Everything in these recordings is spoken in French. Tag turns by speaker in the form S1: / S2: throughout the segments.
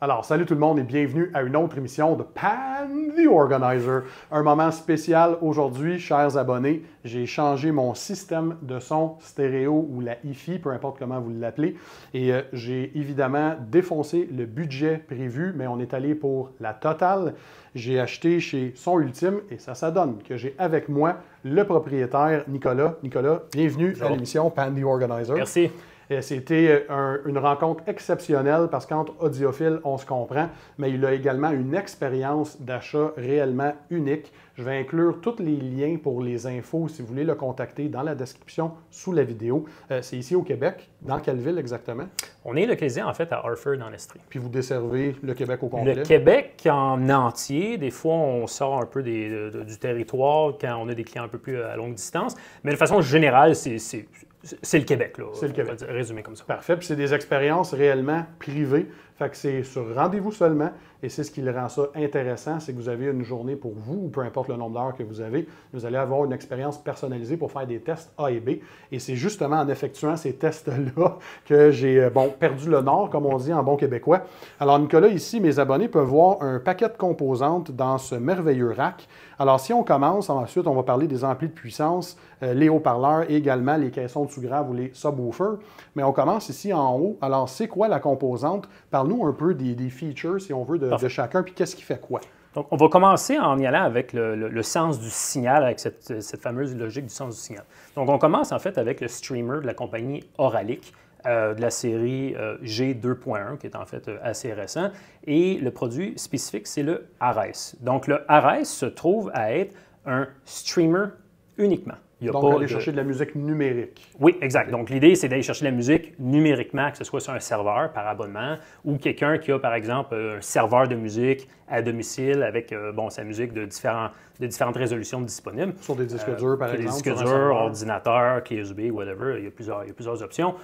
S1: Alors, salut tout le monde et bienvenue à une autre émission de Pan the Organizer. Un moment spécial aujourd'hui, chers abonnés. J'ai changé mon système de son stéréo ou la hi-fi, peu importe comment vous l'appelez. Et euh, j'ai évidemment défoncé le budget prévu, mais on est allé pour la totale. J'ai acheté chez Son Ultime et ça, ça donne que j'ai avec moi le propriétaire Nicolas. Nicolas, bienvenue à l'émission Pan the Organizer. Merci. C'était euh, une rencontre exceptionnelle parce qu'entre audiophiles, on se comprend, mais il a également une expérience d'achat réellement unique. Je vais inclure tous les liens pour les infos si vous voulez le contacter dans la description sous la vidéo. Euh, c'est ici au Québec. Dans quelle ville exactement? On est localisé en fait à Harford en Estrie. Puis vous desservez le Québec au complet? Le Québec
S2: en entier. Des fois, on sort un peu du territoire quand on a des clients un peu plus à longue distance. Mais de façon générale, c'est c'est le
S1: Québec, là. C'est le Québec. Résumé comme ça. Parfait. Puis c'est des expériences réellement privées. Fait que c'est sur rendez-vous seulement. Et c'est ce qui le rend ça intéressant, c'est que vous avez une journée pour vous, peu importe le nombre d'heures que vous avez, vous allez avoir une expérience personnalisée pour faire des tests A et B. Et c'est justement en effectuant ces tests-là que j'ai euh, bon, perdu le nord, comme on dit en bon québécois. Alors Nicolas, ici, mes abonnés peuvent voir un paquet de composantes dans ce merveilleux rack. Alors si on commence, ensuite on va parler des amplis de puissance, euh, les haut-parleurs et également les caissons de sous-grave ou les subwoofers. Mais on commence ici en haut. Alors c'est quoi la composante? Parle-nous un peu des, des features, si on veut, de de, chacun, puis qu'est-ce qui fait quoi.
S2: Donc, on va commencer en y allant avec le, sens du signal, avec cette, fameuse logique du sens du signal. Donc, on commence en fait avec le streamer de la compagnie Oralic. Euh, de la série euh, G2.1, qui est en fait euh, assez récent. Et le produit spécifique, c'est le Ares. Donc, le Ares se trouve à être un streamer uniquement a Donc, pas aller chercher de la musique numérique. Oui, exact. Donc, l'idée, c'est d'aller chercher de la musique numériquement, que ce soit sur un serveur par abonnement ou quelqu'un qui a, par exemple, un serveur de musique à domicile avec euh, bon, sa musique de, différents, de différentes résolutions disponibles. Sur des disques euh, durs, par exemple. Des disques durs, ordinateur, clé USB, whatever. Il y a plusieurs, il y a plusieurs options.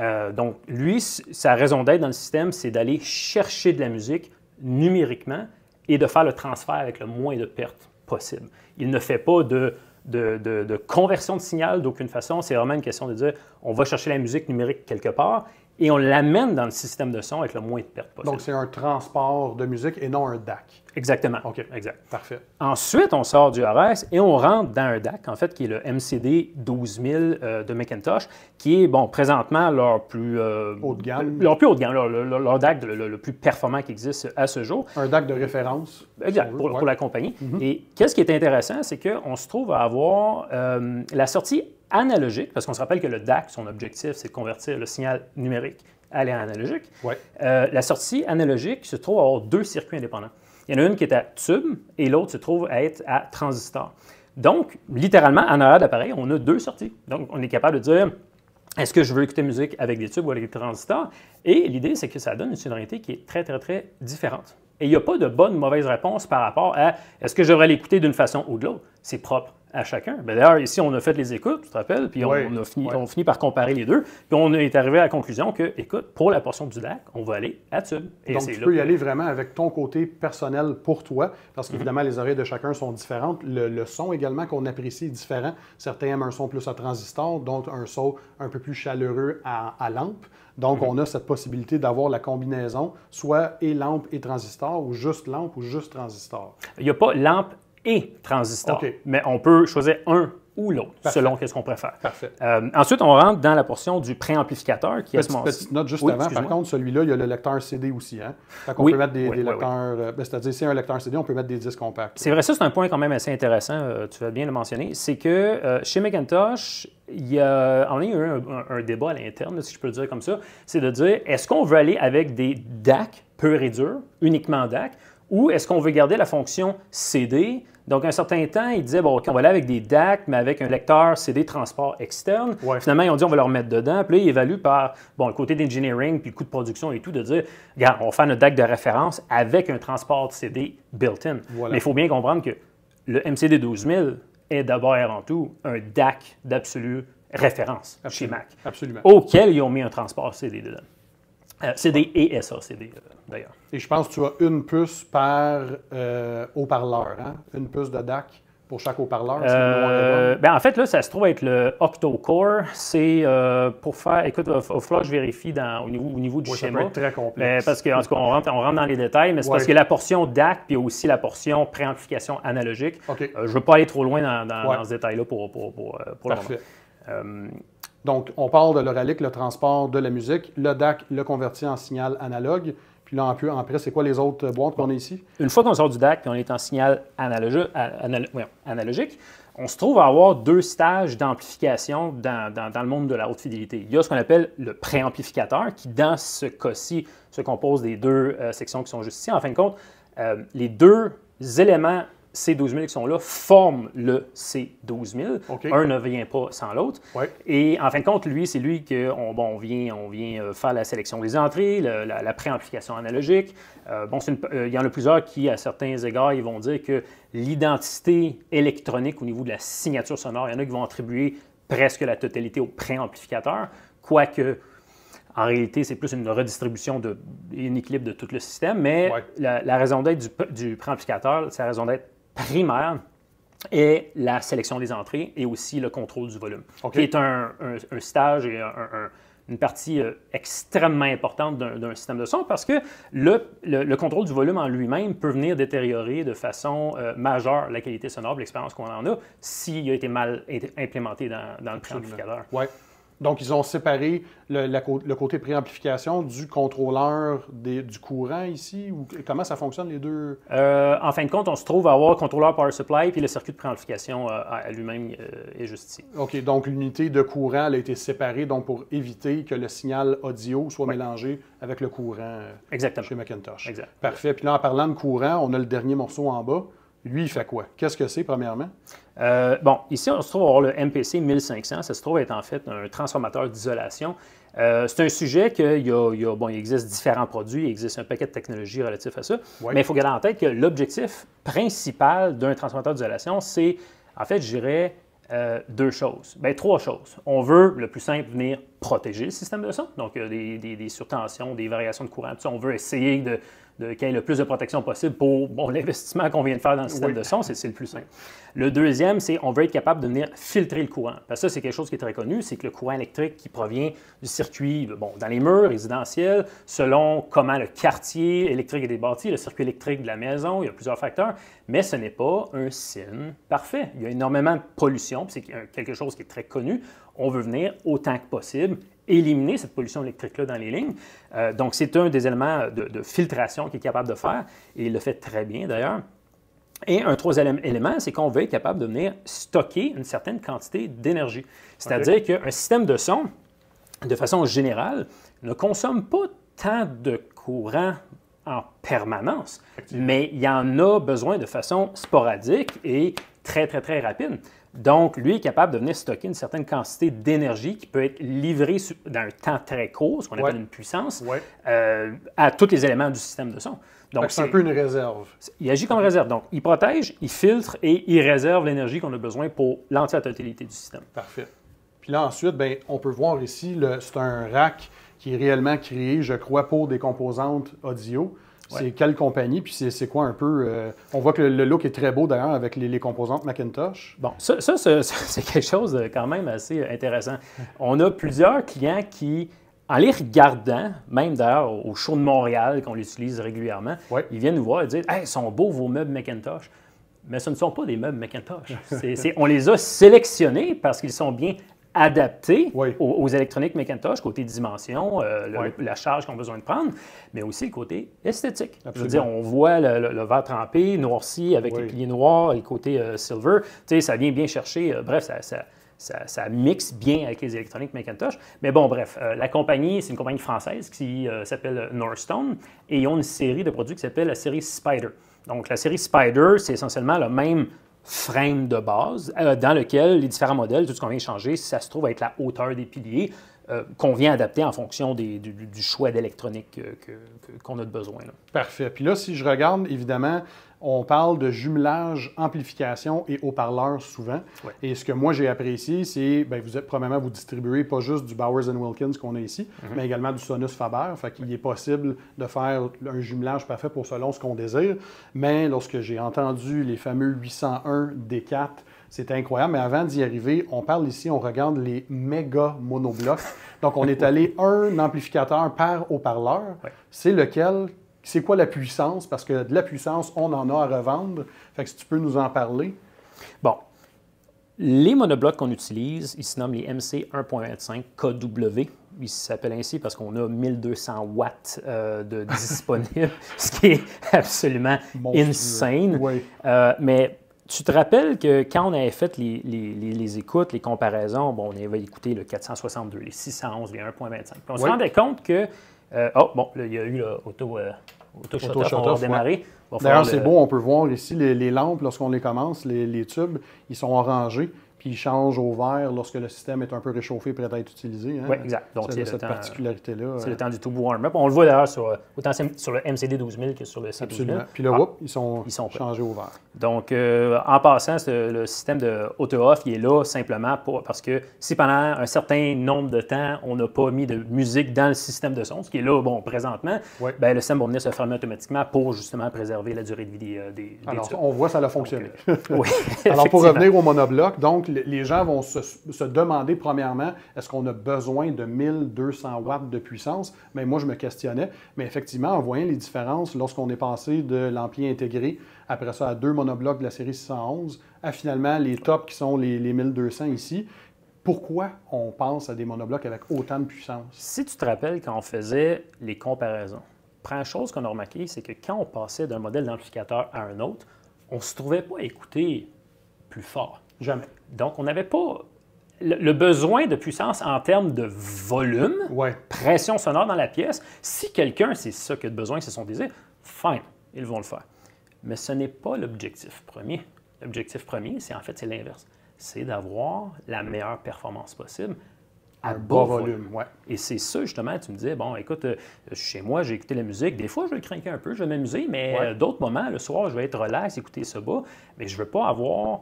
S2: Euh, donc, lui, sa raison d'être dans le système, c'est d'aller chercher de la musique numériquement et de faire le transfert avec le moins de pertes possible. Il ne fait pas de de, conversion de signal d'aucune façon. C'est vraiment une question de dire, on va chercher la musique numérique quelque part et on l'amène dans le système de son avec le moins de pertes possible. Donc, c'est un
S1: transport de musique et non un DAC. Exactement. OK. Exact. Parfait.
S2: Ensuite, on sort du RS et on rentre dans un DAC, en fait, qui est le MCD 12000 euh, de Macintosh, qui est, bon, présentement leur plus... Euh, haut de gamme. Leur plus haut de gamme, leur, DAC le, plus performant qui existe à ce jour. Un DAC de référence. Exact, pour, la compagnie. Mm-hmm. Et qu'est-ce qui est intéressant, c'est qu'on se trouve à avoir euh, la sortie analogique, parce qu'on se rappelle que le DAC, son objectif, c'est de convertir le signal numérique à l'air analogique. Euh, la sortie analogique se trouve à avoir deux circuits indépendants. Il y en a une qui est à tube et l'autre se trouve à être à transistor. Donc, littéralement, en arrière d'appareil, on a deux sorties. Donc, on est capable de dire est-ce que je veux écouter musique avec des tubes ou avec des transistors? Et l'idée, c'est que ça donne une sonorité qui est très, très, très différente. Et il n'y a pas de bonne ou mauvaise réponse par rapport à est-ce que je devrais l'écouter d'une façon ou de l'autre. C'est propre à chacun. Ben, D'ailleurs, ici, on a fait les écoutes, tu te rappelles, puis on, a fini, finit par comparer les
S1: deux. Puis on est arrivé à la conclusion que, écoute, pour la portion du lac, on va aller
S2: à Tulle. Et Donc, tu peux y aller
S1: vraiment avec ton côté personnel pour toi, parce qu'évidemment, mhm. les oreilles de chacun sont différentes. Le, son également qu'on apprécie est différent. Certains aiment un son plus à transistor, d'autres un son un peu plus chaleureux à, lampe. Donc, mhm. on a cette possibilité d'avoir la combinaison, soit et lampe et transistor, ou juste lampe ou juste transistor. Il n'y a pas lampe et transistor.
S2: Mais on peut
S1: choisir un ou l'autre, selon qu'est-ce qu'on préfère. Parfait.
S2: Euh, ensuite, on rentre dans la portion
S1: du préamplificateur qui est ce Petite note juste avant. Par contre, celui-là, il y a le lecteur CD aussi. Hein? Fait on peut mettre des, lecteurs... Euh, ben, c'est-à-dire, c'est un lecteur CD, on peut mettre des disques compacts.
S2: C'est vrai, ça, c'est un point quand même assez intéressant. Euh, tu vas bien le mentionner. C'est que chez Macintosh, il y a, en eu un, débat à l'interne, si je peux dire comme ça. C'est de dire, est-ce qu'on veut aller avec des DAC peu et durs, uniquement DAC, ou est-ce qu'on veut garder la fonction CD donc, un certain temps, ils disaient, bon, on va aller avec des DAC, mais avec un lecteur CD transport externe. Finalement, ils ont dit, on va leur mettre dedans. Puis là, ils évaluent par, bon, le côté d'engineering, puis le coût de production et tout, de dire, regarde, on va faire notre DAC de référence avec un transport CD built-in. Mais il faut bien comprendre que le MCD12000 est d'abord et avant tout un DAC d'absolu référence chez Mac.
S1: Auquel ils ont mis un transport CD dedans. Euh, c'est des et euh, d'ailleurs. Et je pense que tu as une puce par euh, haut-parleur, hein? une puce de DAC pour chaque haut-parleur.
S2: Ben en fait, là, ça se trouve être le octo-core. C'est pour faire. Écoute, il va falloir que je vérifie au, niveau, du schéma. Ça être très complexe. Ben, parce que tout cas, on rentre, on rentre, dans les détails, mais c'est parce que la portion DAC puis aussi la portion préamplification analogique. je ne veux pas aller
S1: trop loin dans, dans, ce détail-là pour, pour, pour, pour Parfait. le donc, on parle de l'oralique, le transport de la musique. Le DAC le convertit en signal analogue. Puis là, en, après, c'est quoi les autres boîtes qu'on a ici? Une fois qu'on sort du DAC et on est en signal analogique,
S2: on se trouve à avoir deux stages d'amplification dans, le monde de la haute fidélité. Il y a ce qu'on appelle le préamplificateur, qui dans ce cas-ci se compose des deux euh, sections qui sont juste ici. En fin de compte, euh, les deux éléments ces 12 000 qui sont là forment le C12 000. Un ne vient pas sans l'autre. Et en fin de compte, lui, c'est lui qu'on on vient, on vient euh, faire la sélection des entrées, la, préamplification analogique. Euh, bon, euh, il y en a plusieurs qui, à certains égards, ils vont dire que l'identité électronique au niveau de la signature sonore, il y en a qui vont attribuer presque la totalité au préamplificateur, quoique... En réalité, c'est plus une redistribution, de, un équilibre de tout le système, mais la, raison d'être du, du préamplificateur, c'est la raison d'être primaire est la sélection des entrées et aussi le contrôle du volume, qui est un, un, stage et une partie euh, extrêmement importante d'un système de son parce que le, le, contrôle du volume en lui-même peut venir détériorer de façon euh, majeure la qualité sonore, l'expérience qu'on
S1: en a, s'il a été mal implémenté dans, dans le préamplificateur. Ouais. Donc, ils ont séparé le, côté préamplification du contrôleur du courant ici, comment ça fonctionne les deux? Euh, en fin de compte, on se trouve à avoir le contrôleur power supply, puis le circuit de préamplification euh, à lui-même euh, est juste ici. OK, donc l'unité de courant a été séparée donc pour éviter que le signal audio soit mélangé avec le courant chez Macintosh. Exact. Parfait. Puis là, en parlant de courant, on a le dernier morceau en bas. Lui, il fait quoi? Qu'est-ce que c'est, premièrement? Euh, bon, ici, on se trouve avoir le MPC 1500. Ça se trouve être en fait un transformateur
S2: d'isolation. Euh, c'est un sujet qu'il y, a, bon, il existe différents produits, il existe un paquet de technologies relatives à ça, mais il faut garder en tête que l'objectif principal d'un transformateur d'isolation, c'est, en fait, je dirais, euh, deux choses. Bien, trois choses. On veut, le plus simple, venir protéger le système de son. Donc, il y a des, des surtensions, des variations de courant. Tout ça. On veut essayer de, de, qu'il y ait le plus de protection possible pour l'investissement qu'on vient de faire dans le système de son, c'est, le plus simple. Le deuxième, c'est on veut être capable de venir filtrer le courant. Parce ça, c'est quelque chose qui est très connu, c'est que le courant électrique qui provient du circuit, bon, dans les murs résidentiels, selon comment le quartier électrique est bâti, le circuit électrique de la maison, il y a plusieurs facteurs, mais ce n'est pas un signe parfait. Il y a énormément de pollution, c'est quelque chose qui est très connu. On veut venir autant que possible éliminer cette pollution électrique-là dans les lignes. Euh, donc, c'est un des éléments de, filtration qu'il est capable de faire, et il le fait très bien d'ailleurs. Et un troisième élément, c'est qu'on veut être capable de venir stocker une certaine quantité d'énergie. C'est-à-dire qu'un système de son, de façon générale, ne consomme pas tant de courant en permanence, mais il y en a besoin de façon sporadique et très, très, très rapide. Donc, lui est capable de venir stocker une certaine quantité d'énergie qui peut être livrée dans un temps très court, ce qu'on appelle une puissance, euh, à tous les éléments du système de son. Donc, c'est un peu une réserve. Il agit comme réserve. Donc, il protège, il filtre et il réserve l'énergie qu'on a besoin pour l'entière totalité du système.
S1: Parfait. Puis là, ensuite, ben, on peut voir ici, c'est un rack qui est réellement créé, je crois, pour des composantes audio. C'est quelle compagnie, puis c'est quoi un peu. Euh, on voit que le, look est très beau d'ailleurs avec les, composantes Macintosh. Bon, ça, c'est quelque chose euh, quand même assez euh, intéressant. On a plusieurs
S2: clients qui en les regardant, même d'ailleurs au show de Montréal, qu'on l'utilise régulièrement, ils viennent nous voir et disent Hey, sont beaux vos meubles Macintosh. Mais ce ne sont pas des meubles Macintosh. on les a sélectionnés parce qu'ils sont bien adapté aux, électroniques Macintosh, côté dimension, euh, la charge qu'on a besoin de prendre, mais aussi côté esthétique. Je veux dire, on voit le, verre trempé, noirci avec les noir noirs et le côté euh, silver. Tu sais, ça vient bien chercher. Euh, bref, ça, ça mixe bien avec les électroniques Macintosh. Mais bon, bref, la compagnie, c'est une compagnie française qui s'appelle Northstone et ils ont une série de produits qui s'appelle la série Spider. Donc, la série Spider, c'est essentiellement le même frame de base euh, dans lequel les différents modèles, tout ce qu'on vient changer, ça se trouve, être la hauteur des piliers euh, qu'on vient adapter en fonction du, choix d'électronique euh, qu'on que, qu'on
S1: a de besoin. Parfait. Puis là, si je regarde, évidemment, on parle de jumelage, amplification et haut-parleur souvent. Et ce que moi j'ai apprécié, c'est que ben, vous êtes probablement vous distribuez pas juste du Bowers Wilkins qu'on a ici, mhm. mais également du Sonus Faber. Fait qu'il est possible de faire un jumelage parfait pour selon ce qu'on désire. Mais lorsque j'ai entendu les fameux 801 D4, c'est incroyable. Mais avant d'y arriver, on parle ici, on regarde les méga monoblocs. Donc on est allé un amplificateur par haut-parleur. C'est lequel c'est quoi la puissance? Parce que de la puissance, on en a à revendre. Fait que si tu peux nous en parler. Bon. Les monoblocs qu'on utilise, ils se nomment les MC 1.25 KW.
S2: Ils s'appellent ainsi parce qu'on a 1200 watts euh, de disponibles, ce qui est absolument insane. Euh, mais tu te rappelles que quand on avait fait les, écoutes, les comparaisons, bon, on avait écouté le 462, les 611, les 1.25. On se rendait compte que, euh, oh, bon, il y a eu l'auto, auto auto on c'est beau,
S1: on peut voir ici les, lampes, lorsqu'on les commence, les, les, tubes, ils sont arrangés qui change au vert lorsque le système est un peu réchauffé prêt à être utilisé. Hein. Oui, exact. Donc, c'est cette particularité-là. C'est le hein. temps du tout warm-up. On le
S2: voit d'ailleurs sur, autant sur le MCD 12000 que
S1: sur le c Absolument. Puis là, ah. ils sont, changés au vert.
S2: Donc, euh, en passant, le système de auto-off, il est là simplement pour, parce que si pendant un certain nombre de temps, on n'a pas mis de musique dans le système de son, ce qui est là, bon, présentement, ben, le système va venir se fermer automatiquement
S1: pour justement préserver la durée de vie euh, des, Alors, on voit, ça a fonctionné. Euh, oui. Alors, pour revenir au monobloc, donc, les gens vont se, demander, premièrement, est-ce qu'on a besoin de 1200 watts de puissance? Mais moi, je me questionnais. Mais effectivement, en voyant les différences, lorsqu'on est passé de l'ampli intégré, après ça, à deux monoblocs de la série 611, à finalement les tops qui sont les, 1200 ici, pourquoi on pense à des monoblocs avec autant de puissance? Si tu te rappelles quand on faisait les comparaisons, première chose qu'on a remarqué, c'est que
S2: quand on passait d'un modèle d'amplificateur à un autre, on ne se trouvait pas écouter plus fort. Jamais. Donc, on n'avait pas le, besoin de puissance en termes de volume, pression sonore dans la pièce. Si quelqu'un, c'est ça qu'il a besoin, c'est son désir, fine, ils vont le faire. Mais ce n'est pas l'objectif premier. L'objectif premier, c'est en fait, c'est l'inverse. C'est d'avoir la meilleure performance possible à bas volume. Et c'est ça, justement, tu me disais, bon, écoute, euh, chez moi, j'ai écouté la musique. Des fois, je vais craquer un peu, je vais m'amuser, mais euh, d'autres moments, le soir, je vais être relax, écouter ce bas. Mais je ne veux pas avoir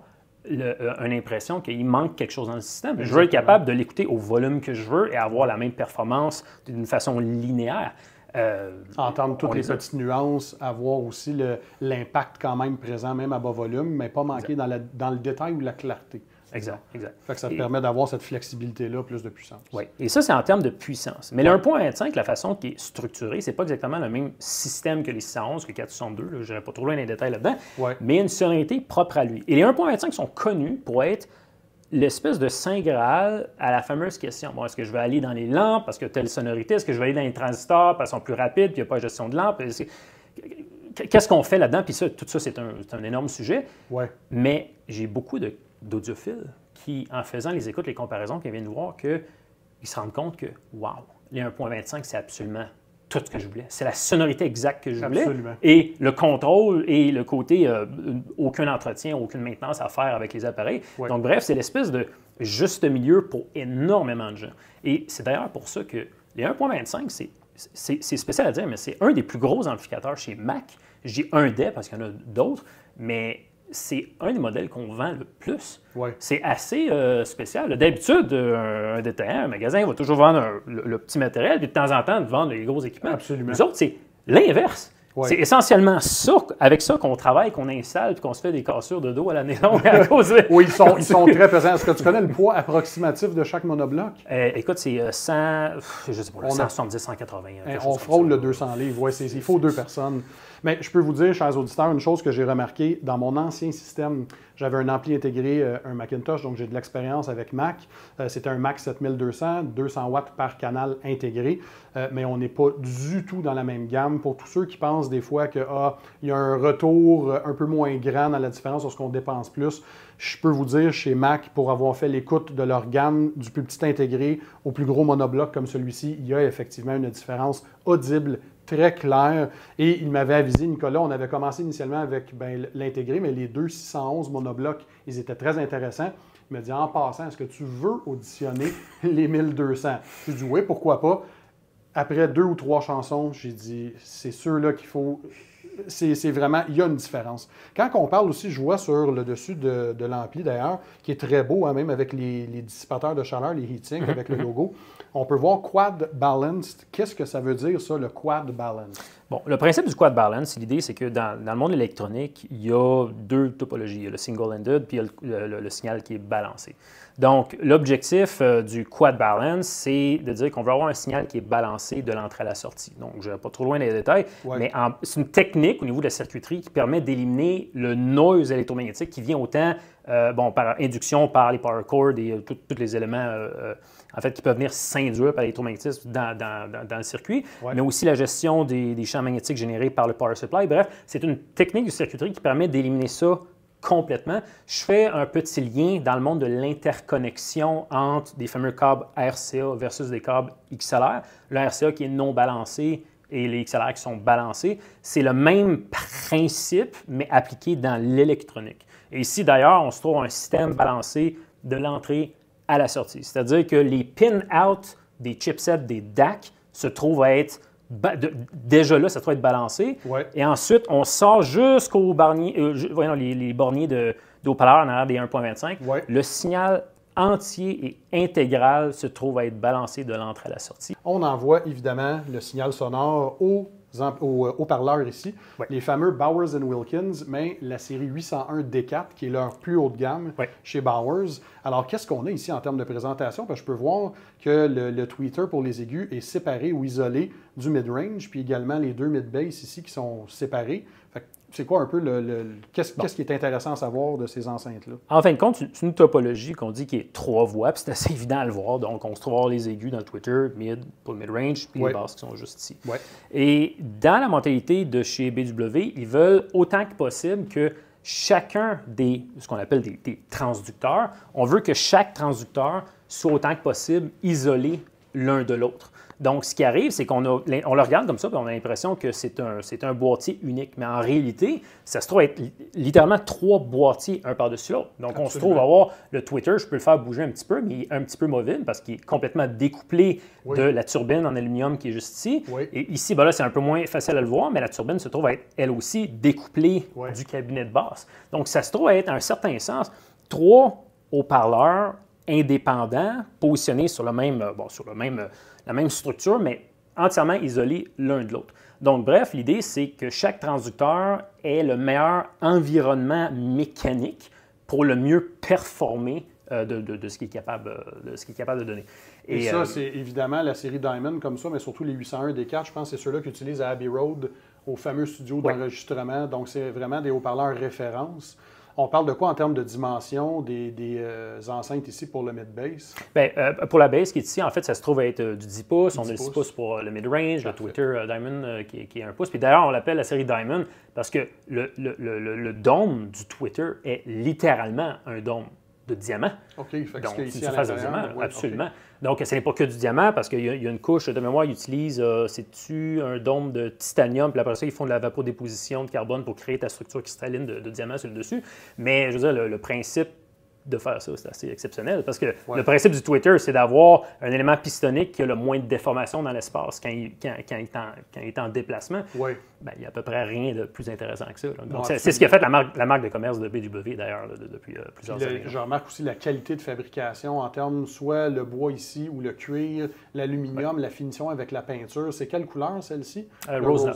S2: euh, une impression qu'il manque quelque chose dans le système. Je veux être capable de l'écouter au volume que je veux et avoir la
S1: même performance d'une façon linéaire. Euh, Entendre toutes les petites nuances, avoir aussi l'impact quand même présent, même à bas volume, mais pas manquer dans, dans, le détail ou la clarté. Exact, ça te permet d'avoir cette flexibilité-là, plus de puissance. Oui, et ça, c'est en termes
S2: de puissance. Mais le 1.25, la façon qui est structurée, c'est pas exactement le même système que les 611, que 462, je n'irai pas trop loin dans les détails là-dedans, ouais. mais une sonorité propre à lui. Et les 1.25 sont connus pour être l'espèce de saint Graal à la fameuse question. Bon, est-ce que je vais aller dans les lampes parce que telle sonorité? Est-ce que je vais aller dans les transistors parce qu'ils sont plus rapides puis il n'y a pas de gestion de lampes? Qu'est-ce qu'on fait là-dedans? Puis ça, tout ça, c'est un, un, énorme sujet. Ouais. Mais j'ai beaucoup de d'audiophiles qui, en faisant les écoutes, les comparaisons, qui viennent nous voir, qu'ils se rendent compte que, waouh les 1.25, c'est absolument tout ce que je voulais. C'est la sonorité exacte que je voulais. Et le contrôle et le côté euh, aucun entretien, aucune maintenance à faire avec les appareils. Donc, bref, c'est l'espèce de juste milieu pour énormément de gens. Et c'est d'ailleurs pour ça que les 1.25, c'est c'est spécial à dire, mais c'est un des plus gros amplificateurs chez Mac. J'ai un des parce qu'il y en a d'autres, mais c'est un des modèles qu'on vend le plus. C'est assez euh, spécial. D'habitude, euh, un, détaillant, un magasin va toujours vendre le, petit matériel, puis de temps en temps, vendre les gros équipements. Absolument. Les autres, c'est l'inverse. C'est essentiellement ça, avec ça qu'on travaille, qu'on installe, puis qu'on se fait des cassures de dos à l'année longue à cause de... Oui, ils sont, ils sont très présents. Est-ce que tu connais le
S1: poids approximatif de chaque monobloc? Euh, écoute, c'est 100, je sais pas, 170, 180. on eh, frôle le 200 livres. il faut deux personnes. Mais je peux vous dire, chers auditeurs, une chose que j'ai remarquée dans mon ancien système, j'avais un ampli intégré, euh, un Macintosh, donc j'ai de l'expérience avec Mac. Euh, c'était un Mac 7200, 200 watts par canal intégré, euh, mais on n'est pas du tout dans la même gamme. Pour tous ceux qui pensent des fois qu'il ah, y a un retour un peu moins grand à la différence lorsqu'on dépense plus, je peux vous dire, chez Mac, pour avoir fait l'écoute de leur gamme du plus petit intégré au plus gros monobloc comme celui-ci, il y a effectivement une différence audible très clair. Et il m'avait avisé, Nicolas, on avait commencé initialement avec ben, l'intégré, mais les deux 611 monoblocs, ils étaient très intéressants. Il m'a dit, en passant, est-ce que tu veux auditionner les 1200? J'ai dit, oui, pourquoi pas. Après deux ou trois chansons, j'ai dit, c'est sûr là qu'il faut c'est vraiment, il y a une différence. Quand on parle aussi, je vois sur le dessus de, de l'ampli d'ailleurs, qui est très beau, hein, même avec les, les, dissipateurs de chaleur, les heatsinks, mm-hmm, avec le mm-hmm. logo, on peut voir quad balanced. Qu'est-ce que ça veut dire, ça, le quad Balanced?
S2: Bon, le principe du quad balance, l'idée, c'est que dans, le monde électronique, il y a deux topologies. Il y a le single-ended, puis le, signal qui est balancé. Donc, l'objectif euh, du quad balance, c'est de dire qu'on veut avoir un signal qui est balancé de l'entrée à la sortie. Donc, je ne vais pas trop loin dans les détails, mais c'est une technique au niveau de la circuiterie qui permet d'éliminer le noise électromagnétique qui vient autant euh, bon, par induction, par les power cords et euh, tous les éléments en fait, qui peuvent venir s'induire par l'électromagnétisme dans, dans, le circuit, mais aussi la gestion des, champs magnétiques générés par le power supply. Bref, c'est une technique de circuiterie qui permet d'éliminer ça complètement. Je fais un petit lien dans le monde de l'interconnexion entre des fameux câbles RCA versus des câbles XLR. Le RCA qui est non balancé et les XLR qui sont balancés, c'est le même principe, mais appliqué dans l'électronique. Et ici, d'ailleurs, on se trouve un système balancé de l'entrée à la sortie. C'est-à-dire que les pin-out des chipsets des DAC se trouvent à être déjà là, ça doit être balancé. Et ensuite, on sort jusqu'aux euh, voyons, les, les, borniers de, en arrière des 1.25. Le signal entier et intégral se trouve à être balancé de l'entrée à la
S1: sortie. On envoie évidemment le signal sonore au euh, haut-parleurs ici, les fameux Bowers and Wilkins, mais la série 801 D4, qui est leur plus haute gamme chez Bowers. Alors, qu'est-ce qu'on a ici en termes de présentation? Parce je peux voir que le, twitter tweeter pour les aigus est séparé ou isolé du mid-range, puis également les deux mid-bass ici qui sont séparés c'est quoi un peu le. qu'est-ce, qui est intéressant à savoir de ces enceintes-là?
S2: En fin de compte, c'est une topologie qu'on dit qui est trois voies, puis c'est assez évident à le voir. Donc, on se trouve les aigus dans Twitter, mid, pour mid-range, puis les basses qui sont juste ici. Et dans la mentalité de chez BW, ils veulent autant que possible que chacun des, ce qu'on appelle des transducteurs, on veut que chaque transducteur soit autant que possible isolé l'un de l'autre. Donc, ce qui arrive, c'est qu'on on le regarde comme ça, puis on a l'impression que c'est un, boîtier unique. Mais en réalité, ça se trouve être littéralement trois boîtiers, un par-dessus l'autre. Donc, on se trouve avoir le Twitter, je peux le faire bouger un petit peu, mais il est un petit peu mobile parce qu'il est complètement découplé de la turbine en aluminium qui est juste ici. Et ici, ben là, c'est un peu moins facile à le voir, mais la turbine se trouve être, elle aussi, découplée du cabinet de basse. Donc, ça se trouve être, à un certain sens, trois haut-parleurs indépendants positionnés sur le même, euh, sur le même euh, la même structure, mais entièrement isolés l'un de l'autre. Donc, bref, l'idée, c'est que chaque transducteur ait le meilleur environnement mécanique pour le mieux
S1: performer euh, de, de, ce qu'il est capable, euh, de ce qui est capable de donner. Et, ça, euh, c'est évidemment la série Diamond comme ça, mais surtout les 801 d 4, je pense c'est ceux-là qu'utilisent à Abbey Road au fameux studio d'enregistrement. Donc, c'est vraiment des haut-parleurs références. On parle de quoi en termes de dimension des, euh, enceintes ici pour le mid bass
S2: ben, euh, pour la base qui est ici, en fait, ça se trouve être euh, du 10 pouces. On a le 6 pouces pour le mid-range, le Twitter Diamond qui, est un pouce. Puis d'ailleurs, on l'appelle la série Diamond parce que le, le, dôme du Twitter est littéralement un dôme de diamant. OK, fait Donc, une diamant, absolument. Donc, ce n'est pas que du diamant parce qu'il y, a une couche de mémoire, ils utilisent, c'est-tu euh, un dôme de titanium, puis après ça, ils font de la déposition de carbone pour créer ta structure cristalline de, de diamant sur le dessus. Mais je veux dire, le principe de faire ça, c'est assez exceptionnel. Parce que le principe du Twitter, c'est d'avoir un élément pistonique qui a le moins de déformation dans l'espace quand il, est, en, déplacement. Ben, il n'y a à peu près rien de plus intéressant que ça. Donc, c'est ce qui fait la marque, la marque de commerce de B d'ailleurs, d'ailleurs depuis euh, plusieurs années. Je
S1: remarque aussi la qualité de fabrication en termes soit le bois ici ou le cuir, l'aluminium, la finition avec la peinture. C'est quelle couleur, celle-ci? Euh, rose,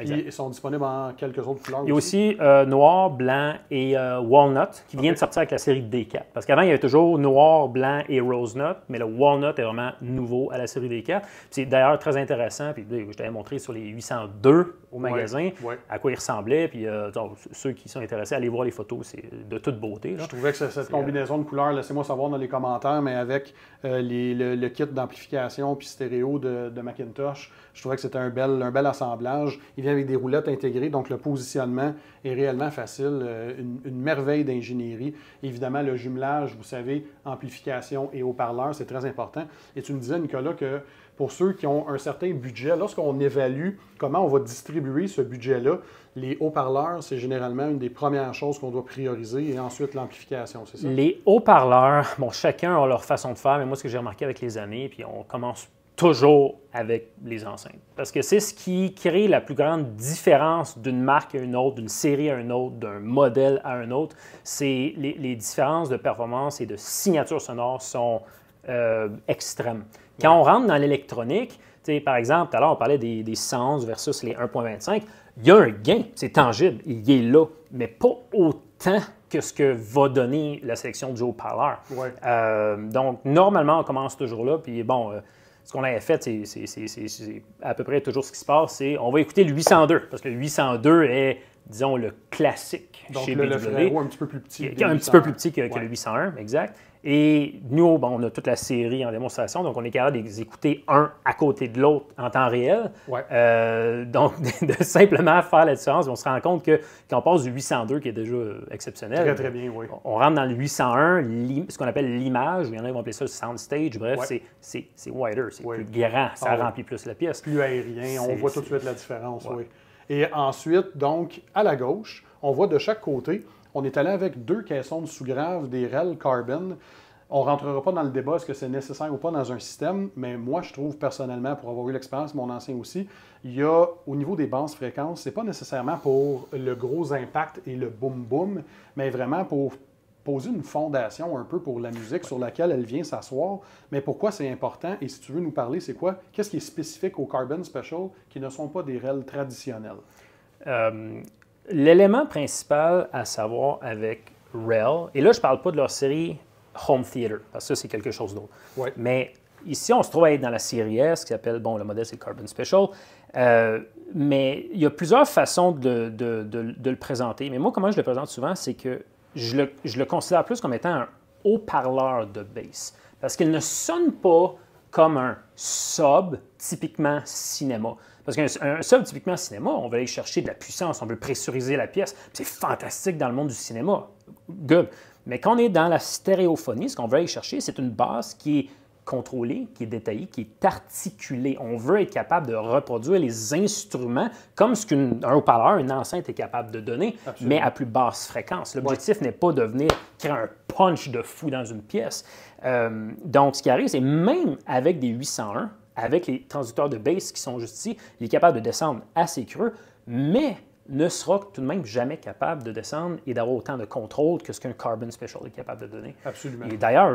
S1: ils sont disponibles en quelques autres couleurs. Il y a aussi,
S2: euh, noir, blanc et euh, walnut qui viennent vient de sortir avec la série D4. Parce qu'avant, il y avait toujours noir, blanc et Rose-Nut, mais le walnut est vraiment nouveau à la série D4. C'est d'ailleurs très intéressant. Puis, je t'avais montré sur les 802 au magasin, à quoi
S1: il ressemblait. Puis euh, ceux qui sont intéressés, allez voir les photos, c'est de toute beauté. Je trouvais que cette combinaison euh, de couleurs, laissez-moi savoir dans les commentaires, mais avec euh, le, kit d'amplification puis stéréo de, Macintosh, je trouvais que c'était un bel, un bel assemblage. Il vient avec des roulettes intégrées, donc le positionnement est réellement facile. une, une, merveille d'ingénierie. Évidemment, le jumelage, vous savez, amplification et haut-parleur, c'est très important. Et tu me disais, Nicolas, que pour ceux qui ont un certain budget. Lorsqu'on évalue comment on va distribuer ce budget-là, les haut-parleurs, c'est généralement une des premières choses qu'on doit prioriser et ensuite l'amplification, c'est ça? Les
S2: haut-parleurs, bon, chacun a leur façon de faire, mais moi, ce que j'ai remarqué avec les
S1: années, puis on commence
S2: toujours avec les enceintes. Parce que c'est ce qui crée la plus grande différence d'une marque à une autre, d'une série à une autre, d'un modèle à un autre. C'est les, les, différences de performance et de signature sonore sont euh, extrême. Quand on rentre dans l'électronique, par exemple, tout à l'heure, on parlait des, des 111 versus les 1.25, il y a un gain, c'est tangible, il est là, mais pas autant que ce que va donner la sélection du haut-parleur. Euh, donc, normalement, on commence toujours là, puis bon, euh, ce qu'on avait fait, c'est à peu près toujours ce qui se passe, c'est on va écouter le 802, parce que le 802 est, disons, le classique chez le, BW, un petit peu plus petit. que le 801, exact. Et nous, ben, on a toute la série en démonstration, donc on est capable d'écouter un à côté de l'autre en temps réel. Euh, donc, de simplement faire la différence, on se rend compte que quand on passe du 802, qui est déjà euh, exceptionnel, très, on rentre dans le 801, ce qu'on appelle l'image, il y en a qui vont appeler ça le soundstage, bref, c'est wider, c'est plus grand,
S1: ça ah remplit plus la pièce. Plus aérien, on voit tout de suite la différence, Et ensuite, donc, à la gauche, on voit de chaque côté on est allé avec deux caissons de sous-grave, des REL carbon. On ne rentrera pas dans le débat, est-ce que c'est nécessaire ou pas dans un système, mais moi, je trouve personnellement, pour avoir eu l'expérience, mon ancien aussi, il y a, au niveau des basses fréquences, c'est pas nécessairement pour le gros impact et le boom-boom, mais vraiment pour poser une fondation un peu pour la musique sur laquelle elle vient s'asseoir. Mais pourquoi c'est important et si tu veux nous parler, c'est quoi? Qu'est-ce qui est spécifique aux Carbon Special qui ne sont pas des REL traditionnels? Euh, L'élément principal à savoir avec REL, et là, je ne parle pas de leur
S2: série Home Theater, parce que c'est quelque chose d'autre. Mais ici, on se trouve à être dans la série S, qui s'appelle, bon, le modèle, c'est Carbon Special. Euh, mais il y a plusieurs façons de, le présenter. Mais moi, comment je le présente souvent, c'est que je le, je le, considère plus comme étant un haut-parleur de bass. Parce qu'il ne sonne pas comme un sub typiquement cinéma. Parce qu'un sub, typiquement cinéma, on veut aller chercher de la puissance, on veut pressuriser la pièce. C'est fantastique dans le monde du cinéma. Good. Mais quand on est dans la stéréophonie, ce qu'on veut aller chercher, c'est une base qui est contrôlée, qui est détaillée, qui est articulée. On veut être capable de reproduire les instruments comme ce qu'un haut-parleur, une enceinte est capable de donner, mais à plus basse fréquence. L'objectif n'est pas de venir créer un punch de fou dans une pièce. Euh, donc, ce qui arrive, c'est même avec des 801, avec les transducteurs de base qui sont juste ici, il est capable de descendre assez creux, mais ne sera tout de même jamais capable de descendre et d'avoir autant de contrôle que ce qu'un Carbon Special est capable de donner. Absolument. Et d'ailleurs,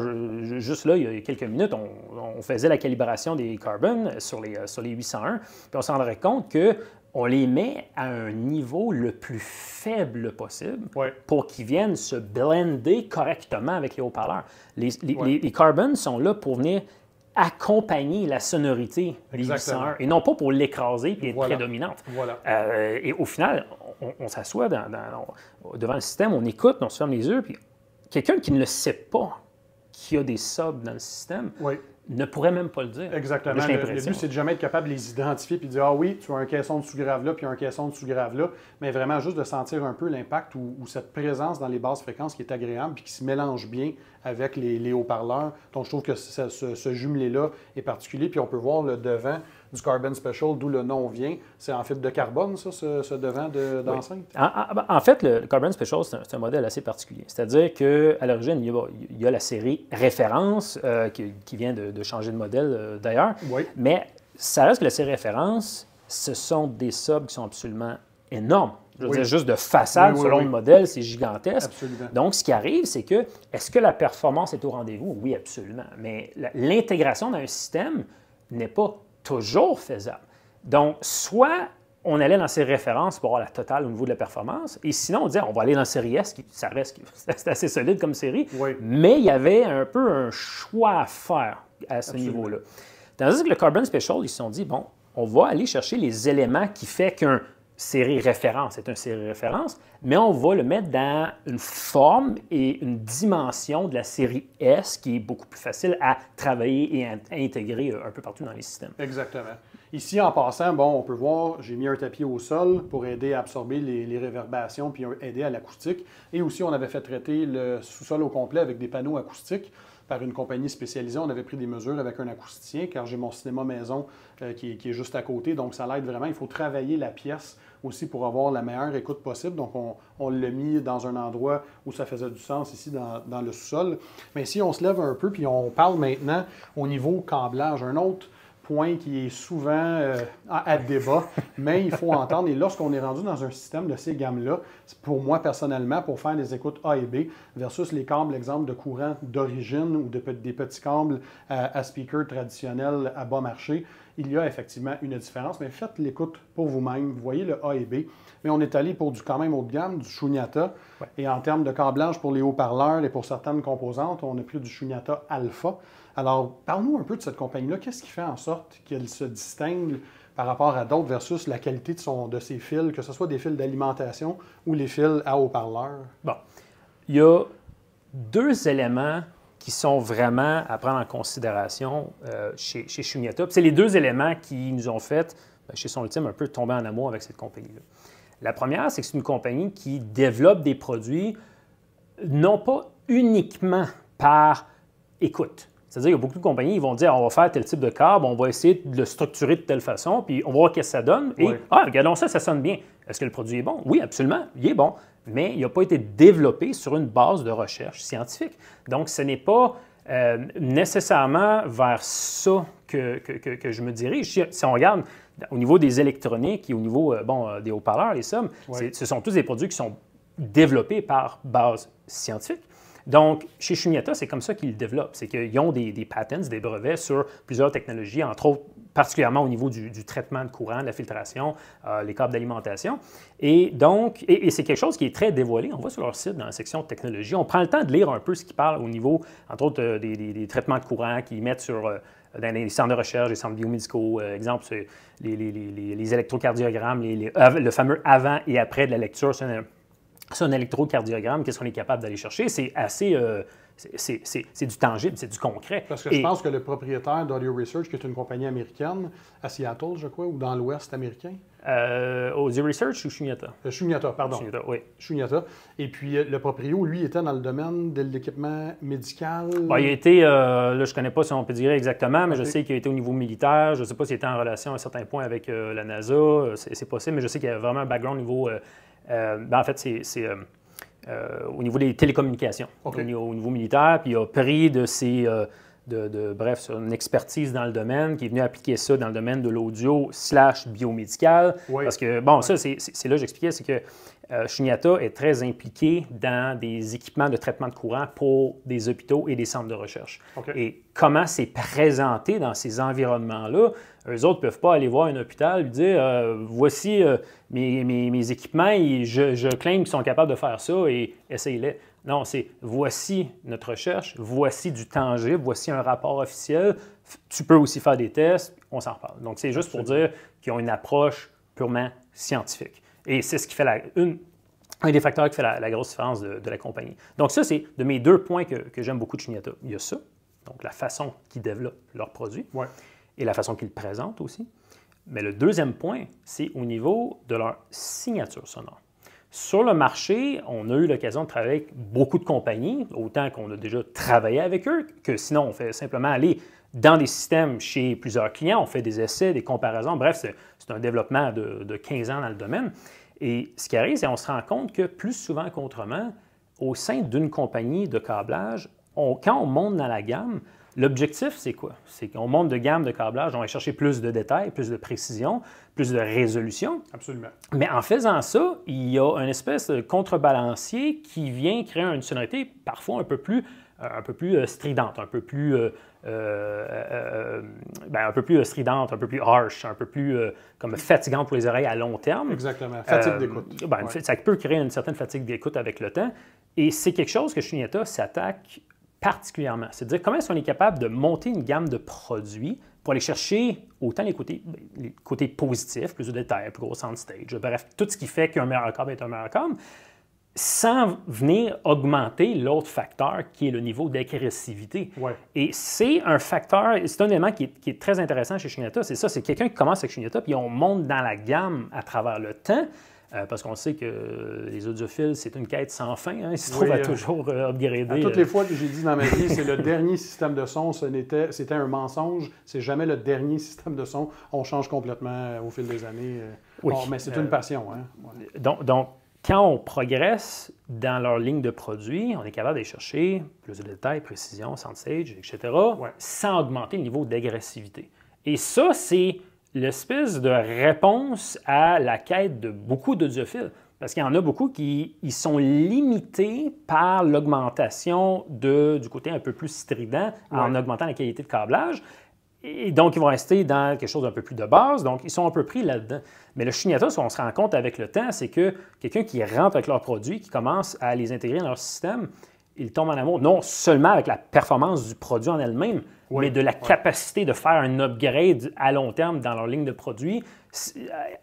S2: juste là, il y a quelques minutes, on, faisait la calibration des Carbon sur les, euh, sur les 801, puis on s'en rendrait compte que on les met à un niveau le plus faible possible pour qu'ils viennent se blender correctement avec les haut-parleurs. Les, les, sont là pour venir accompagner la sonorité du et non pas pour l'écraser et être prédominante. Euh, et au final, on, s'assoit dans, devant le système, on écoute, on se ferme les yeux, puis quelqu'un qui ne le sait
S1: pas, qui a des sobs dans le système, ne pourrait même pas le dire. Exactement. le, c'est de jamais être capable de les identifier puis de dire Ah oui, tu as un caisson de sous-grave là, puis un caisson de sous-grave là, mais vraiment juste de sentir un peu l'impact ou, cette présence dans les basses fréquences qui est agréable puis qui se mélange bien avec les, haut-parleurs. Donc, je trouve que ce, ce jumelé-là est particulier. Puis on peut voir le devant du carbon special, d'où le nom vient. C'est en fibre de carbone, ça, ce, devant d'enceinte?
S2: Ben, en, fait, le, carbon special, c'est un, modèle assez particulier. C'est-à-dire qu'à l'origine, il, y a la série référence euh, qui, vient de, changer de modèle euh, d'ailleurs. Mais ça reste que la série référence, ce sont des subs qui sont absolument énormes. Je veux dire, juste de façade, selon le modèle, c'est gigantesque. Donc, ce qui arrive, c'est que, est-ce que la performance est au rendez-vous? Oui, absolument. Mais l'intégration d'un système n'est pas toujours faisable. Donc, soit on allait dans ces références pour avoir la totale au niveau de la performance, et sinon on disait on va aller dans la série S, qui, ça reste c'est assez solide comme série, mais il y avait un peu un choix à faire à ce niveau-là. Tandis que le Carbon Special, ils se sont dit, bon, on va aller chercher les éléments qui font qu'un série référence est une série référence, mais on va le mettre dans une forme et une dimension de la série S
S1: qui est beaucoup plus facile à travailler et à intégrer euh, un peu partout dans les systèmes. Exactement. Ici, en passant, bon, on peut voir, j'ai mis un tapis au sol pour aider à absorber les, les réverbations puis aider à l'acoustique. Et aussi, on avait fait traiter le sous-sol au complet avec des panneaux acoustiques par une compagnie spécialisée. On avait pris des mesures avec un acousticien, car j'ai mon cinéma maison euh, qui, est juste à côté. Donc, ça l'aide vraiment. Il faut travailler la pièce aussi pour avoir la meilleure écoute possible. Donc, on, le l'a mis dans un endroit où ça faisait du sens, ici, dans, dans le sous-sol. Mais si on se lève un peu, puis on parle maintenant au niveau câblage, un autre point qui est souvent euh, à, débat, mais il faut entendre. Et lorsqu'on est rendu dans un système de ces gammes-là, pour moi personnellement, pour faire des écoutes A et B versus les câbles, exemple, de courant d'origine ou de, des petits câbles à speaker traditionnel à bas marché, il y a effectivement une différence. Mais faites l'écoute pour vous-même. Vous voyez le A et B. Mais on est allé pour du quand même haut de gamme, du Shunyata. Et en termes de câblage pour les haut-parleurs et pour certaines composantes, on a plus du Shunyata Alpha. Alors, parle-nous un peu de cette compagnie-là. Qu'est-ce qui fait en sorte qu'elle se distingue par rapport à d'autres versus la qualité de, de ses fils, que ce soit des fils d'alimentation ou les fils à haut-parleur? Bon, il y a deux
S2: éléments qui sont vraiment à prendre en considération euh, chez, chez C'est les deux éléments qui nous ont fait, ben, chez son ultime, un peu tomber en amour avec cette compagnie-là. La première, c'est que c'est une compagnie qui développe des produits non pas uniquement par écoute. C'est-à-dire qu'il y a beaucoup de compagnies qui vont dire on va faire tel type de câble, on va essayer de le structurer de telle façon, puis on va voir qu'est-ce que ça donne. Et ah, regardons ça, ça sonne bien. Est-ce que le produit est bon? Oui, absolument, il est bon. Mais il n'a pas été développé sur une base de recherche scientifique. Donc, ce n'est pas euh, nécessairement vers ça que, je me dirige. Si on regarde au niveau des électroniques et au niveau euh, bon, euh, des haut-parleurs, les sommes, ce sont tous des produits qui sont développés par base scientifique. Donc, chez Shunyata, c'est comme ça qu'ils le développent. C'est qu'ils ont des, des, patents, des brevets sur plusieurs technologies, entre autres particulièrement au niveau du, traitement de courant, de la filtration, euh, les câbles d'alimentation. Et donc, et, c'est quelque chose qui est très dévoilé. On voit sur leur site, dans la section technologie, on prend le temps de lire un peu ce qu'ils parlent au niveau, entre autres, euh, des, des, traitements de courant qu'ils mettent sur... Euh, dans les centres de recherche, les centres biomédicaux, exemple, les, les, les, électrocardiogrammes, le fameux avant et après de la lecture, c'est c'est un électrocardiogramme, qu'est-ce qu'on est capable d'aller chercher? C'est assez. Euh, c'est du tangible, c'est du concret. Parce que je pense
S1: que le propriétaire d'Audio Research, qui est une compagnie américaine, à Seattle, je crois, ou dans l'Ouest américain. Euh, Audio Research ou euh, Shunyata? pardon. Shunyata, oui. Shunyata. Et puis, le proprio, lui, était dans le domaine de l'équipement médical? Ben, il
S2: a là, je ne connais pas si on peut dire exactement, mais je sais qu'il a été au niveau militaire. Je ne sais pas s'il était en relation à certains points avec la NASA. C'est possible, mais je sais qu'il y avait vraiment un background au niveau euh, ben, en fait, c'est euh, euh, au niveau des télécommunications, au, niveau, militaire, puis il a pris de ses de, bref, sur une expertise dans le domaine, qui est venu appliquer ça dans le domaine de l'audio slash biomédical. Parce que, bon, ça, c'est là que j'expliquais, c'est que euh, est très impliqué dans des équipements de traitement de courant pour des hôpitaux et des centres de recherche. Et comment c'est présenté dans ces environnements-là, eux autres ne peuvent pas aller voir un hôpital et dire euh, Voici euh, mes, équipements, et je, je claim qu'ils sont capables de faire ça et essayez-les. Non, c'est voici notre recherche, voici du tangible, voici un rapport officiel. Tu peux aussi faire des tests, on s'en reparle. Donc, c'est juste pour dire qu'ils ont une approche purement scientifique. Et c'est ce qui fait une, un des facteurs qui fait la, grosse différence de, la compagnie. Donc, ça, c'est de mes deux points que, j'aime beaucoup de Chignata. Il y a ça, donc la façon qu'ils développent leurs produits et la façon qu'ils le présentent aussi. Mais le deuxième point, c'est au niveau de leur signature sonore. Sur le marché, on a eu l'occasion de travailler avec beaucoup de compagnies, autant qu'on a déjà travaillé avec eux, que sinon on fait simplement aller dans des systèmes chez plusieurs clients, on fait des essais, des comparaisons, bref, c'est un développement de, 15 ans dans le domaine. Et ce qui arrive, c'est qu'on se rend compte que plus souvent qu'autrement, au sein d'une compagnie de câblage, quand on monte dans la gamme, L'objectif, c'est quoi? C'est qu'on monte de gamme de câblage, on va chercher plus de détails, plus de précision, plus de résolution. Absolument. Mais en faisant ça, il y a une espèce de contrebalancier qui vient créer une sonorité parfois un peu plus, euh, un peu plus euh, stridente, un peu plus, euh, ben, un peu plus stridente, un peu plus harsh, un peu plus comme fatigante pour les oreilles à long terme. Exactement, fatigue d'écoute. Ben, ça peut créer une certaine fatigue d'écoute avec le temps. Et c'est quelque chose que Shunyata s'attaque particulièrement. C'est-à-dire comment est-ce qu'on est capable de monter une gamme de produits pour aller chercher autant les côtés, les positifs, plus de détails, plus gros centre-stage, bref, tout ce qui fait qu'un meilleur accord est un meilleur accord, sans venir augmenter l'autre facteur qui est le niveau d'agressivité. Et c'est un facteur, c'est un élément qui est, très intéressant chez Shinata, c'est ça, c'est quelqu'un qui commence avec Shinata, puis on monte dans la gamme à travers le temps, euh, parce qu'on sait que
S1: euh, les audiophiles, c'est une quête sans fin. Hein. ils se trouvent à hein. toujours
S2: euh, upgrader. À toutes les fois
S1: que j'ai dit dans ma vie, c'est le dernier système de son, c'était un mensonge. C'est jamais le dernier système de son. On change complètement au fil des années. mais c'est une passion. Hein. donc,
S2: quand on progresse dans leur ligne de produits, on est capable d'aller chercher plus de détails, précision, soundstage, etc., sans augmenter le niveau d'agressivité. Et ça, c'est l'espèce de réponse à la quête de beaucoup d'audiophiles. Parce qu'il y en a beaucoup qui ils sont limités par l'augmentation du côté un peu plus strident en augmentant la qualité de câblage. Et donc, ils vont rester dans quelque chose d'un peu plus de base. Donc, ils sont un peu pris là-dedans. Mais le chignata, ce qu'on se rend compte avec le temps, c'est que quelqu'un qui rentre avec leurs produits, qui commence à les intégrer dans leur système, il tombe en amour non seulement avec la performance du produit en elle-même, mais de la capacité de faire un upgrade à long
S1: terme dans leur ligne de produits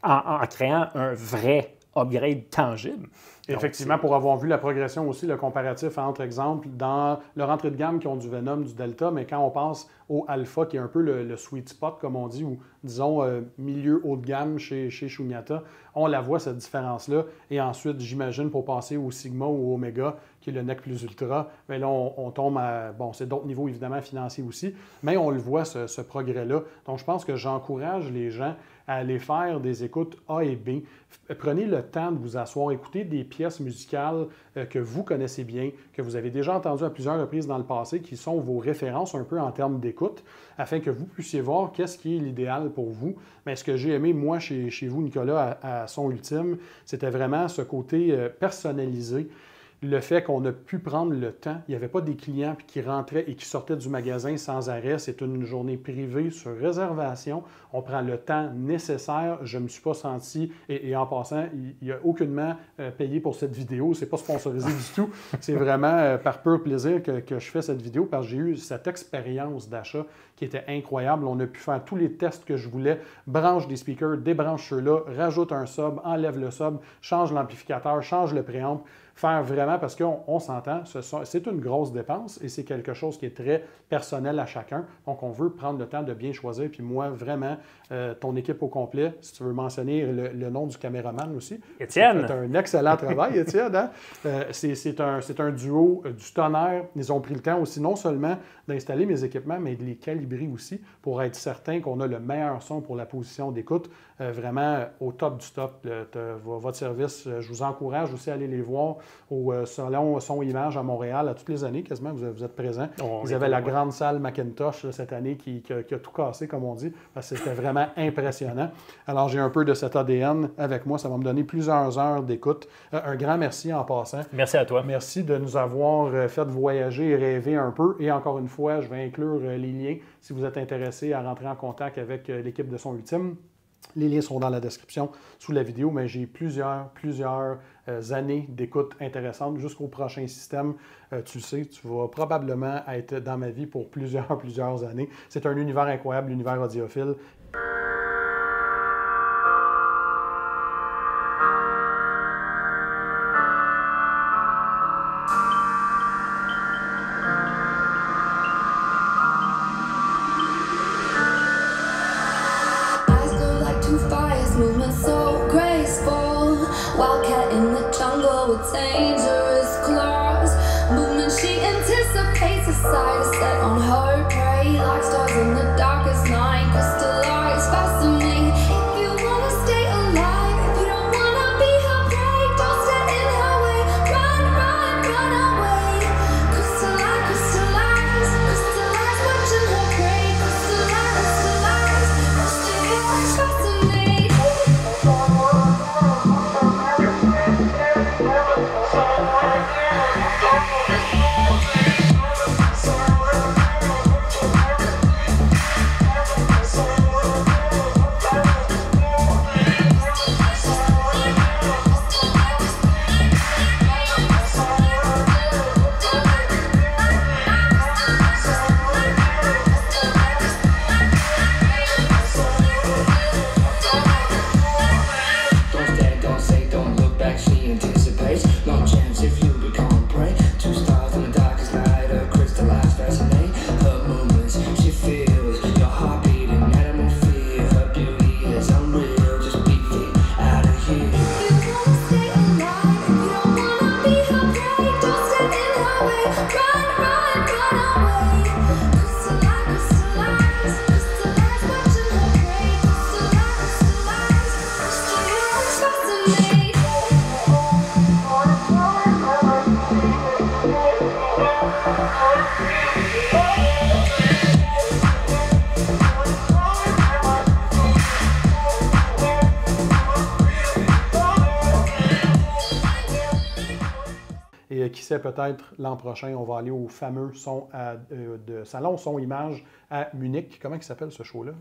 S1: en créant un vrai upgrade tangible. Effectivement, pour avoir vu la progression aussi, le comparatif entre exemple dans leur entrée de gamme qui ont du Venom, du Delta, mais quand on passe au Alpha, qui est un peu le, sweet spot, comme on dit, ou disons euh, milieu haut de gamme chez, chez Shunyata, on la voit cette différence-là. Et ensuite, j'imagine, pour passer au Sigma ou au Omega, qui est le NEC plus ultra, mais ben là, on, tombe à. Bon, c'est d'autres niveaux évidemment financiers aussi, mais on le voit, ce progrès-là. Donc, je pense que j'encourage les gens à aller faire des écoutes A et B. Prenez le temps de vous asseoir, écoutez des pièces musicales euh, que vous connaissez bien, que vous avez déjà entendues à plusieurs reprises dans le passé, qui sont vos références un peu en termes d'écoute, afin que vous puissiez voir qu'est-ce qui est l'idéal pour vous. Mais ce que j'ai aimé, moi, chez, vous, Nicolas, à son ultime, c'était vraiment ce côté euh, personnalisé le fait qu'on a pu prendre le temps, il n'y avait pas des clients qui rentraient et qui sortaient du magasin sans arrêt, c'est une journée privée sur réservation, on prend le temps nécessaire, je ne me suis pas senti, et, en passant, il n'y a aucunement euh, payé pour cette vidéo, c'est pas sponsorisé du tout, c'est vraiment euh, par pur plaisir que, que, je fais cette vidéo parce que j'ai eu cette expérience d'achat qui était incroyable. On a pu faire tous les tests que je voulais. Branche des speakers, débranche ceux-là, rajoute un sub, enlève le sub, change l'amplificateur, change le préamp. Faire vraiment, parce qu'on s'entend, c'est une grosse dépense et c'est quelque chose qui est très personnel à chacun. Donc, on veut prendre le temps de bien choisir. Puis moi, vraiment, euh, ton équipe au complet, si tu veux mentionner le, nom du caméraman aussi. Étienne! C'est un excellent travail, Étienne. Hein? Euh, c'est un, un duo euh, du tonnerre. Ils ont pris le temps aussi non seulement d'installer mes équipements, mais de les calibrer aussi pour être certain qu'on a le meilleur son pour la position d'écoute, euh, vraiment euh, au top du top. Euh, de votre service, je vous encourage aussi à aller les voir au Salon Son Image à Montréal à toutes les années, quasiment, vous, êtes présents. Vous avez la grande salle Macintosh cette année qui, a, tout cassé, comme on dit, parce que c'était vraiment impressionnant. Alors, j'ai un peu de cet ADN avec moi. Ça va me donner plusieurs heures d'écoute. un grand merci en passant. Merci à toi. Merci de nous avoir fait voyager et rêver un peu. Et encore une fois, je vais inclure les liens si vous êtes intéressé à rentrer en contact avec l'équipe de son ultime. Les liens sont dans la description sous la vidéo, mais j'ai plusieurs, plusieurs euh, années d'écoute intéressante jusqu'au prochain système. Euh, tu sais, tu vas probablement être dans ma vie pour plusieurs, plusieurs années. C'est un univers incroyable, l'univers audiophile. peut-être l'an prochain, on va aller au fameux euh, de salon son image à Munich. Comment il s'appelle ce show-là?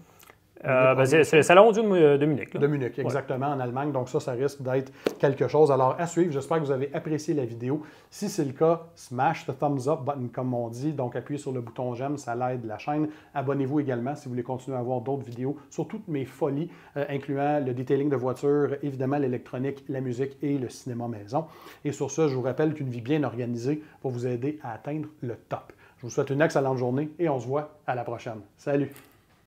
S1: Euh, ben, c'est le salon du de Munich. De Munich, exactement, en Allemagne. Donc ça, ça risque d'être quelque chose. Alors, à suivre, j'espère que vous avez apprécié la vidéo. Si c'est le cas, smash the thumbs up button, comme on dit. Donc, appuyez sur le bouton j'aime, ça l'aide la chaîne. Abonnez-vous également si vous voulez continuer à voir d'autres vidéos sur toutes mes folies, euh, incluant le detailing de voitures, évidemment l'électronique, la musique et le cinéma maison. Et sur ce, je vous rappelle qu'une vie bien organisée va vous aider à atteindre le top. Je vous souhaite une excellente journée et on se voit à la prochaine. Salut!